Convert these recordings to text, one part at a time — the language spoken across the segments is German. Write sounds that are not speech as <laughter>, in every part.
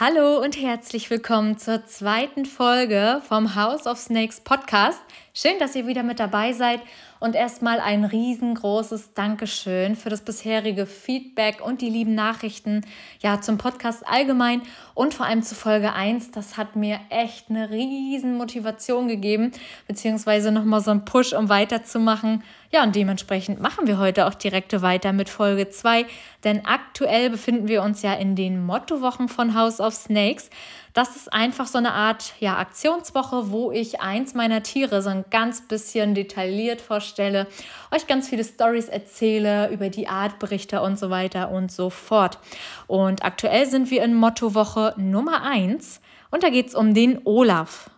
Hallo und herzlich willkommen zur zweiten Folge vom House of Snakes Podcast. Schön, dass ihr wieder mit dabei seid und erstmal ein riesengroßes Dankeschön für das bisherige Feedback und die lieben Nachrichten ja zum Podcast allgemein und vor allem zu Folge 1. Das hat mir echt eine riesen Motivation gegeben, beziehungsweise nochmal so einen Push, um weiterzumachen. Ja, und dementsprechend machen wir heute auch direkt weiter mit Folge 2, denn aktuell befinden wir uns ja in den Mottowochen von House of Snakes. Das ist einfach so eine Art ja, Aktionswoche, wo ich eins meiner Tiere so ein ganz bisschen detailliert vorstelle, euch ganz viele Stories erzähle, über die Artberichte und so weiter und so fort. Und aktuell sind wir in Mottowoche Nummer 1 und da geht es um den Olaf.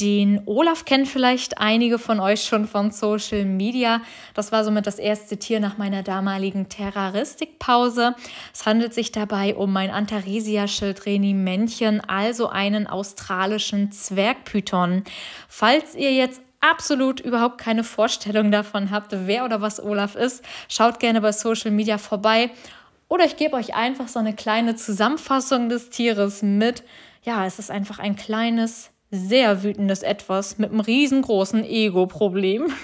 Den Olaf kennen vielleicht einige von euch schon von Social Media. Das war somit das erste Tier nach meiner damaligen Terroristikpause. Es handelt sich dabei um mein Antaresia-Schildreni-Männchen, also einen australischen Zwergpython. Falls ihr jetzt absolut überhaupt keine Vorstellung davon habt, wer oder was Olaf ist, schaut gerne bei Social Media vorbei. Oder ich gebe euch einfach so eine kleine Zusammenfassung des Tieres mit. Ja, es ist einfach ein kleines sehr wütendes Etwas mit einem riesengroßen Ego-Problem. <laughs>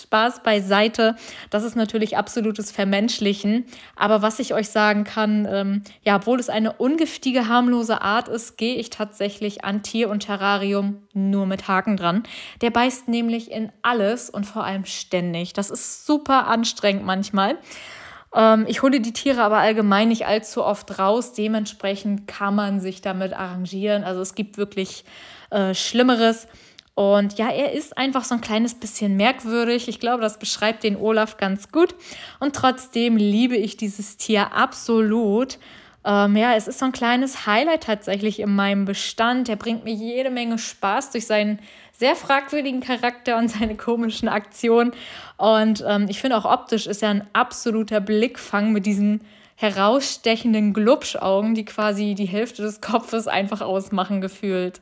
Spaß beiseite. Das ist natürlich absolutes Vermenschlichen. Aber was ich euch sagen kann, ähm, ja, obwohl es eine ungiftige, harmlose Art ist, gehe ich tatsächlich an Tier und Terrarium nur mit Haken dran. Der beißt nämlich in alles und vor allem ständig. Das ist super anstrengend manchmal. Ähm, ich hole die Tiere aber allgemein nicht allzu oft raus. Dementsprechend kann man sich damit arrangieren. Also es gibt wirklich äh, Schlimmeres. Und ja, er ist einfach so ein kleines bisschen merkwürdig. Ich glaube, das beschreibt den Olaf ganz gut. Und trotzdem liebe ich dieses Tier absolut. Ähm, ja, es ist so ein kleines Highlight tatsächlich in meinem Bestand. Er bringt mir jede Menge Spaß durch seinen sehr fragwürdigen Charakter und seine komischen Aktionen. Und ähm, ich finde auch optisch ist er ein absoluter Blickfang mit diesen herausstechenden Glubschaugen, die quasi die Hälfte des Kopfes einfach ausmachen gefühlt.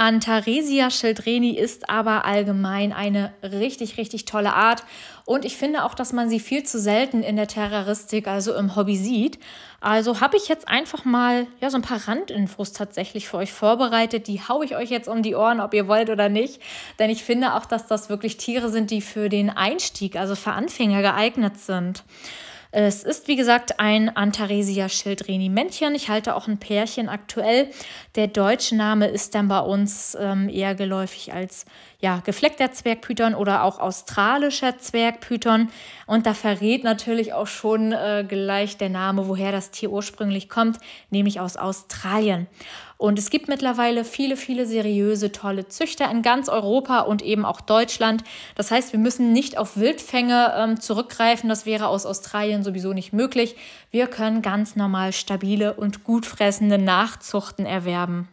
Antaresia schildreni ist aber allgemein eine richtig, richtig tolle Art. Und ich finde auch, dass man sie viel zu selten in der Terroristik, also im Hobby, sieht. Also habe ich jetzt einfach mal ja, so ein paar Randinfos tatsächlich für euch vorbereitet. Die haue ich euch jetzt um die Ohren, ob ihr wollt oder nicht. Denn ich finde auch, dass das wirklich Tiere sind, die für den Einstieg, also für Anfänger geeignet sind. Es ist, wie gesagt, ein Antaresia Schildrini-Männchen. Ich halte auch ein Pärchen aktuell. Der deutsche Name ist dann bei uns ähm, eher geläufig als ja, gefleckter Zwergpython oder auch australischer Zwergpython. Und da verrät natürlich auch schon äh, gleich der Name, woher das Tier ursprünglich kommt, nämlich aus Australien. Und es gibt mittlerweile viele, viele seriöse, tolle Züchter in ganz Europa und eben auch Deutschland. Das heißt, wir müssen nicht auf Wildfänge ähm, zurückgreifen. Das wäre aus Australien sowieso nicht möglich. Wir können ganz normal stabile und gut fressende Nachzuchten erwerben.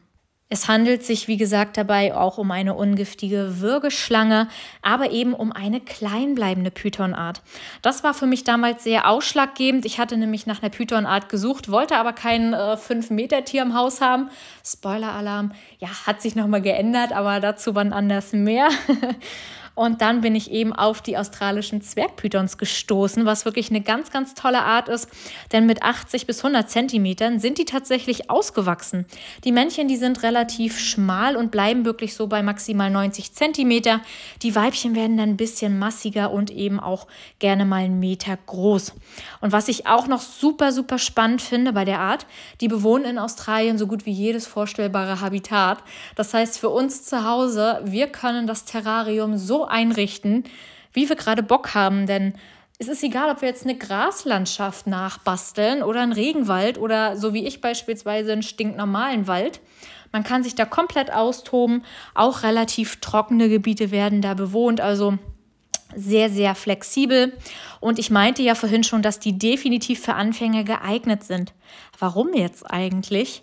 Es handelt sich, wie gesagt, dabei auch um eine ungiftige Würgeschlange, aber eben um eine kleinbleibende Pythonart. Das war für mich damals sehr ausschlaggebend. Ich hatte nämlich nach einer Pythonart gesucht, wollte aber kein äh, 5-Meter-Tier im Haus haben. Spoiler-Alarm, ja, hat sich nochmal geändert, aber dazu wann anders mehr. <laughs> Und dann bin ich eben auf die australischen Zwergpythons gestoßen, was wirklich eine ganz, ganz tolle Art ist, denn mit 80 bis 100 Zentimetern sind die tatsächlich ausgewachsen. Die Männchen, die sind relativ schmal und bleiben wirklich so bei maximal 90 Zentimeter. Die Weibchen werden dann ein bisschen massiger und eben auch gerne mal einen Meter groß. Und was ich auch noch super, super spannend finde bei der Art, die bewohnen in Australien so gut wie jedes vorstellbare Habitat. Das heißt, für uns zu Hause, wir können das Terrarium so einrichten, wie wir gerade Bock haben, denn es ist egal, ob wir jetzt eine Graslandschaft nachbasteln oder einen Regenwald oder so wie ich beispielsweise einen stinknormalen Wald. Man kann sich da komplett austoben. Auch relativ trockene Gebiete werden da bewohnt, also sehr, sehr flexibel. Und ich meinte ja vorhin schon, dass die definitiv für Anfänger geeignet sind. Warum jetzt eigentlich?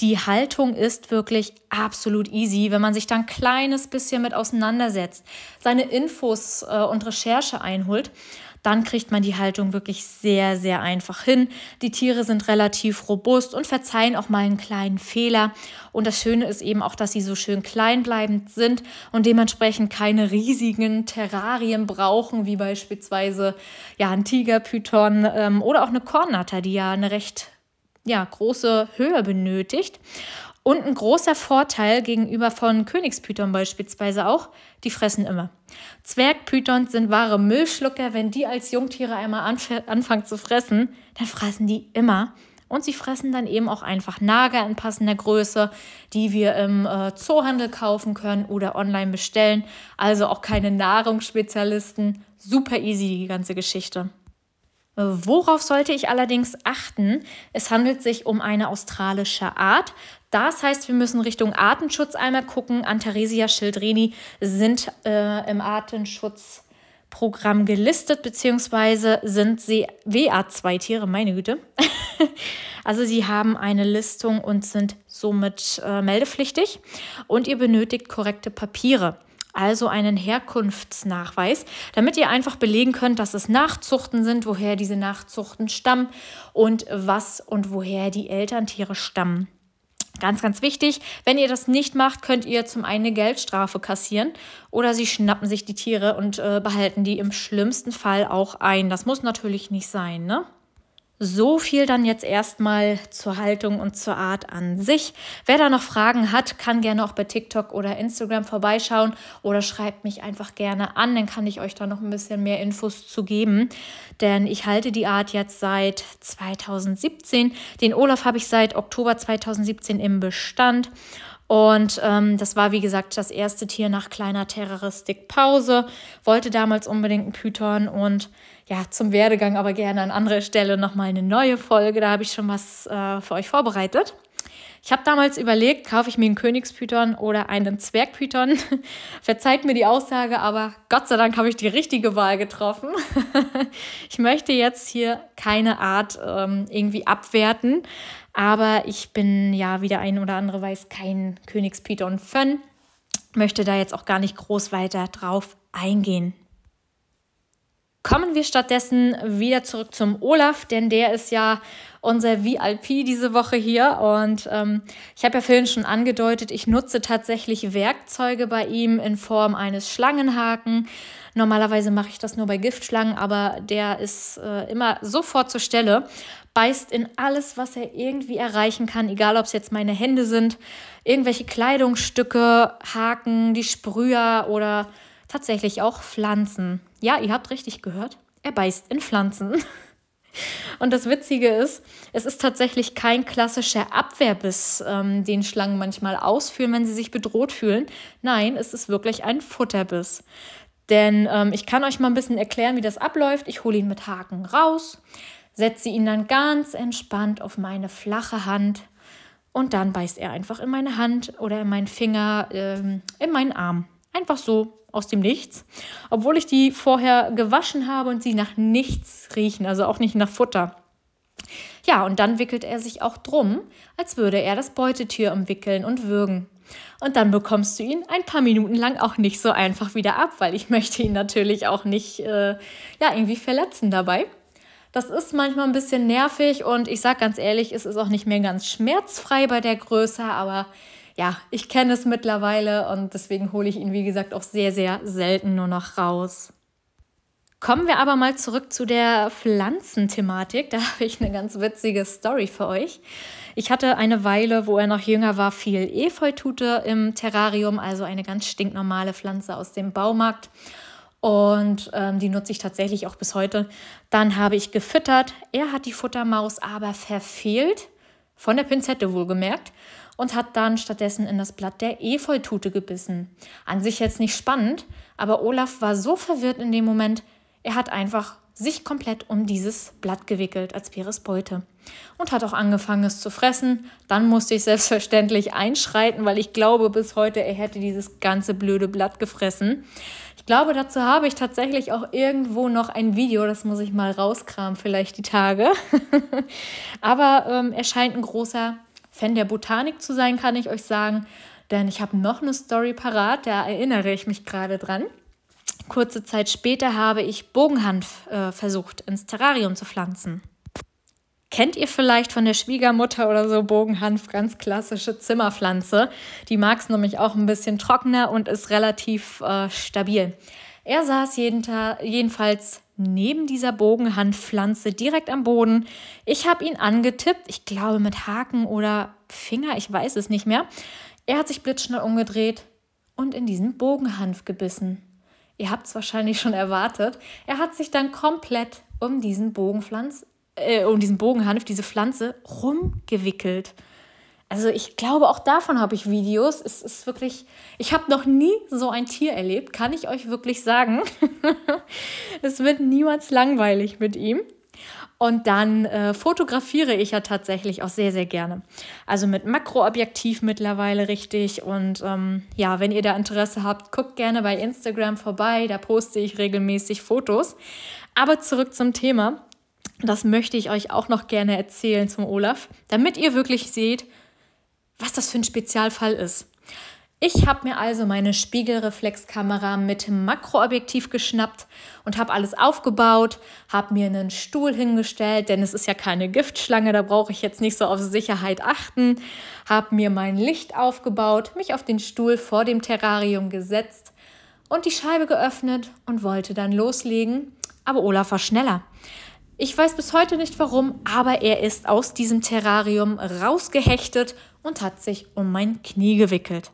Die Haltung ist wirklich absolut easy, wenn man sich dann ein kleines bisschen mit auseinandersetzt, seine Infos äh, und Recherche einholt dann kriegt man die Haltung wirklich sehr, sehr einfach hin. Die Tiere sind relativ robust und verzeihen auch mal einen kleinen Fehler. Und das Schöne ist eben auch, dass sie so schön kleinbleibend sind und dementsprechend keine riesigen Terrarien brauchen, wie beispielsweise ja, ein Tigerpython ähm, oder auch eine Kornnatter, die ja eine recht ja, große Höhe benötigt. Und ein großer Vorteil gegenüber von Königspython beispielsweise auch, die fressen immer. Zwergpythons sind wahre Müllschlucker. Wenn die als Jungtiere einmal anf anfangen zu fressen, dann fressen die immer. Und sie fressen dann eben auch einfach Nager in passender Größe, die wir im äh, Zoohandel kaufen können oder online bestellen. Also auch keine Nahrungsspezialisten. Super easy die ganze Geschichte. Äh, worauf sollte ich allerdings achten? Es handelt sich um eine australische Art. Das heißt, wir müssen Richtung Artenschutz einmal gucken. Antaresia Schildreni sind äh, im Artenschutzprogramm gelistet, beziehungsweise sind sie WA2-Tiere, meine Güte. <laughs> also sie haben eine Listung und sind somit äh, meldepflichtig und ihr benötigt korrekte Papiere also einen Herkunftsnachweis, damit ihr einfach belegen könnt, dass es Nachzuchten sind, woher diese Nachzuchten stammen und was und woher die Elterntiere stammen. Ganz, ganz wichtig, wenn ihr das nicht macht, könnt ihr zum einen eine Geldstrafe kassieren oder sie schnappen sich die Tiere und äh, behalten die im schlimmsten Fall auch ein. Das muss natürlich nicht sein, ne? So viel dann jetzt erstmal zur Haltung und zur Art an sich. Wer da noch Fragen hat, kann gerne auch bei TikTok oder Instagram vorbeischauen oder schreibt mich einfach gerne an, dann kann ich euch da noch ein bisschen mehr Infos zu geben. Denn ich halte die Art jetzt seit 2017. Den Olaf habe ich seit Oktober 2017 im Bestand und ähm, das war, wie gesagt, das erste Tier nach kleiner Terroristikpause. Wollte damals unbedingt einen Python und ja, zum Werdegang aber gerne an anderer Stelle nochmal eine neue Folge. Da habe ich schon was äh, für euch vorbereitet. Ich habe damals überlegt, kaufe ich mir einen Königspython oder einen Zwergpython. <laughs> Verzeiht mir die Aussage, aber Gott sei Dank habe ich die richtige Wahl getroffen. <laughs> ich möchte jetzt hier keine Art ähm, irgendwie abwerten, aber ich bin ja, wie der ein oder andere weiß, kein Königspython und Fön. Möchte da jetzt auch gar nicht groß weiter drauf eingehen. Kommen wir stattdessen wieder zurück zum Olaf, denn der ist ja unser VIP diese Woche hier. Und ähm, ich habe ja vorhin schon angedeutet, ich nutze tatsächlich Werkzeuge bei ihm in Form eines Schlangenhaken, Normalerweise mache ich das nur bei Giftschlangen, aber der ist äh, immer sofort zur Stelle, beißt in alles, was er irgendwie erreichen kann, egal ob es jetzt meine Hände sind, irgendwelche Kleidungsstücke, Haken, die Sprüher oder tatsächlich auch Pflanzen. Ja, ihr habt richtig gehört, er beißt in Pflanzen. <laughs> Und das Witzige ist, es ist tatsächlich kein klassischer Abwehrbiss, ähm, den Schlangen manchmal ausführen, wenn sie sich bedroht fühlen. Nein, es ist wirklich ein Futterbiss. Denn ähm, ich kann euch mal ein bisschen erklären, wie das abläuft. Ich hole ihn mit Haken raus, setze ihn dann ganz entspannt auf meine flache Hand und dann beißt er einfach in meine Hand oder in meinen Finger, ähm, in meinen Arm. Einfach so aus dem Nichts. Obwohl ich die vorher gewaschen habe und sie nach nichts riechen, also auch nicht nach Futter. Ja, und dann wickelt er sich auch drum, als würde er das Beutetier umwickeln und würgen. Und dann bekommst du ihn ein paar Minuten lang auch nicht so einfach wieder ab, weil ich <laughs> möchte ihn natürlich auch nicht äh, ja, irgendwie verletzen dabei. Das ist manchmal ein bisschen nervig und ich sage ganz ehrlich, es ist auch nicht mehr ganz schmerzfrei bei der Größe, aber ja, ich kenne es mittlerweile und deswegen hole ich ihn, wie gesagt, auch sehr, sehr selten nur noch raus. Kommen wir aber mal zurück zu der Pflanzenthematik. Da <laughs> habe ich eine ganz witzige Story für euch. Ich hatte eine Weile, wo er noch jünger war, viel Efeutute im Terrarium, also eine ganz stinknormale Pflanze aus dem Baumarkt. Und ähm, die nutze ich tatsächlich auch bis heute. Dann habe ich gefüttert. Er hat die Futtermaus aber verfehlt, von der Pinzette wohlgemerkt, und hat dann stattdessen in das Blatt der Efeutute gebissen. An sich jetzt nicht spannend, aber Olaf war so verwirrt in dem Moment, er hat einfach sich komplett um dieses Blatt gewickelt als wäre es Beute und hat auch angefangen, es zu fressen. Dann musste ich selbstverständlich einschreiten, weil ich glaube bis heute, er hätte dieses ganze blöde Blatt gefressen. Ich glaube, dazu habe ich tatsächlich auch irgendwo noch ein Video, das muss ich mal rauskramen, vielleicht die Tage. <laughs> Aber ähm, er scheint ein großer Fan der Botanik zu sein, kann ich euch sagen, denn ich habe noch eine Story parat, da erinnere ich mich gerade dran. Kurze Zeit später habe ich Bogenhanf äh, versucht ins Terrarium zu pflanzen. Kennt ihr vielleicht von der Schwiegermutter oder so Bogenhanf, ganz klassische Zimmerpflanze. Die mag es nämlich auch ein bisschen trockener und ist relativ äh, stabil. Er saß jeden Tag, jedenfalls neben dieser Bogenhanfpflanze direkt am Boden. Ich habe ihn angetippt, ich glaube mit Haken oder Finger, ich weiß es nicht mehr. Er hat sich blitzschnell umgedreht und in diesen Bogenhanf gebissen. Ihr habt es wahrscheinlich schon erwartet. Er hat sich dann komplett um diesen Bogenpflanz, äh, um diesen Bogenhanf, diese Pflanze rumgewickelt. Also ich glaube, auch davon habe ich Videos. Es ist wirklich, ich habe noch nie so ein Tier erlebt, kann ich euch wirklich sagen. <laughs> es wird niemals langweilig mit ihm. Und dann äh, fotografiere ich ja tatsächlich auch sehr, sehr gerne. Also mit Makroobjektiv mittlerweile richtig. Und ähm, ja, wenn ihr da Interesse habt, guckt gerne bei Instagram vorbei. Da poste ich regelmäßig Fotos. Aber zurück zum Thema. Das möchte ich euch auch noch gerne erzählen zum Olaf, damit ihr wirklich seht, was das für ein Spezialfall ist. Ich habe mir also meine Spiegelreflexkamera mit Makroobjektiv geschnappt und habe alles aufgebaut, habe mir einen Stuhl hingestellt, denn es ist ja keine Giftschlange, da brauche ich jetzt nicht so auf Sicherheit achten, habe mir mein Licht aufgebaut, mich auf den Stuhl vor dem Terrarium gesetzt und die Scheibe geöffnet und wollte dann loslegen, aber Olaf war schneller. Ich weiß bis heute nicht warum, aber er ist aus diesem Terrarium rausgehechtet und hat sich um mein Knie gewickelt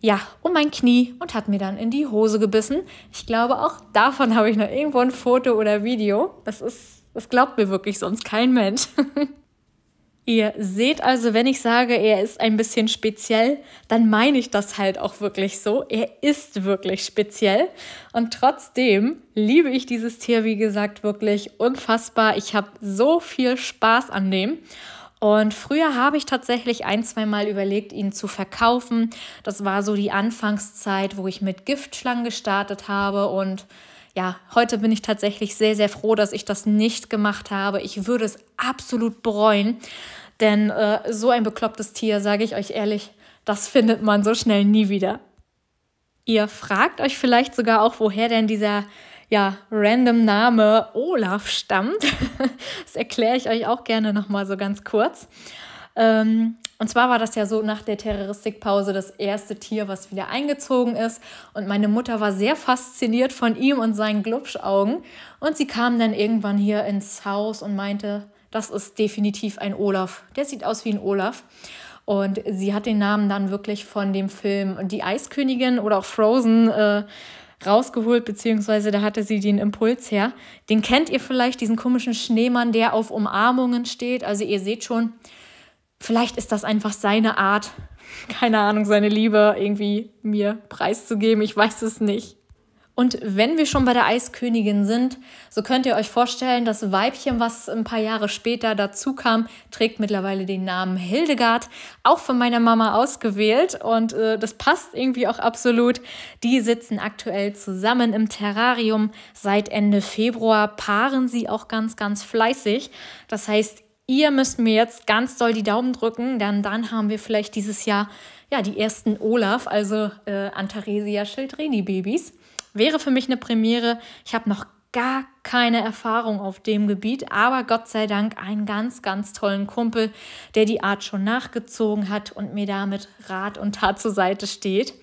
ja, um mein Knie und hat mir dann in die Hose gebissen. Ich glaube, auch davon habe ich noch irgendwo ein Foto oder Video. Das ist, das glaubt mir wirklich sonst kein Mensch. <laughs> Ihr seht also, wenn ich sage, er ist ein bisschen speziell, dann meine ich das halt auch wirklich so. Er ist wirklich speziell. Und trotzdem liebe ich dieses Tier, wie gesagt, wirklich unfassbar. Ich habe so viel Spaß an dem. Und früher habe ich tatsächlich ein, zwei Mal überlegt, ihn zu verkaufen. Das war so die Anfangszeit, wo ich mit Giftschlangen gestartet habe. Und ja, heute bin ich tatsächlich sehr, sehr froh, dass ich das nicht gemacht habe. Ich würde es absolut bereuen, denn äh, so ein beklopptes Tier, sage ich euch ehrlich, das findet man so schnell nie wieder. Ihr fragt euch vielleicht sogar auch, woher denn dieser ja, random Name Olaf stammt. <laughs> das erkläre ich euch auch gerne nochmal so ganz kurz. Ähm, und zwar war das ja so nach der Terroristikpause das erste Tier, was wieder eingezogen ist. Und meine Mutter war sehr fasziniert von ihm und seinen Glubschaugen. Und sie kam dann irgendwann hier ins Haus und meinte, das ist definitiv ein Olaf. Der sieht aus wie ein Olaf. Und sie hat den Namen dann wirklich von dem Film Die Eiskönigin oder auch Frozen äh, rausgeholt, beziehungsweise da hatte sie den Impuls her. Den kennt ihr vielleicht, diesen komischen Schneemann, der auf Umarmungen steht. Also ihr seht schon, vielleicht ist das einfach seine Art, <laughs> keine Ahnung, seine Liebe irgendwie mir preiszugeben. Ich weiß es nicht. Und wenn wir schon bei der Eiskönigin sind, so könnt ihr euch vorstellen, das Weibchen, was ein paar Jahre später dazu kam, trägt mittlerweile den Namen Hildegard, auch von meiner Mama ausgewählt. Und äh, das passt irgendwie auch absolut. Die sitzen aktuell zusammen im Terrarium. Seit Ende Februar paaren sie auch ganz, ganz fleißig. Das heißt, ihr müsst mir jetzt ganz doll die Daumen drücken, denn dann haben wir vielleicht dieses Jahr ja die ersten Olaf, also äh, Antaresia Schildrini Babys wäre für mich eine Premiere. Ich habe noch gar keine Erfahrung auf dem Gebiet, aber Gott sei Dank einen ganz, ganz tollen Kumpel, der die Art schon nachgezogen hat und mir damit Rat und Tat zur Seite steht.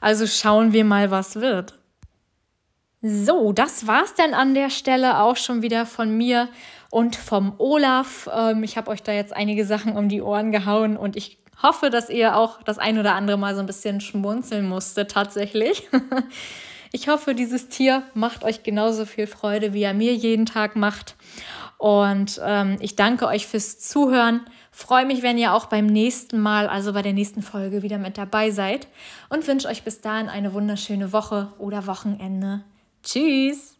Also schauen wir mal, was wird. So, das war's dann an der Stelle auch schon wieder von mir und vom Olaf. Ähm, ich habe euch da jetzt einige Sachen um die Ohren gehauen und ich hoffe, dass ihr auch das ein oder andere Mal so ein bisschen schmunzeln musstet tatsächlich. <laughs> Ich hoffe, dieses Tier macht euch genauso viel Freude, wie er mir jeden Tag macht. Und ähm, ich danke euch fürs Zuhören. Freue mich, wenn ihr auch beim nächsten Mal, also bei der nächsten Folge, wieder mit dabei seid. Und wünsche euch bis dahin eine wunderschöne Woche oder Wochenende. Tschüss!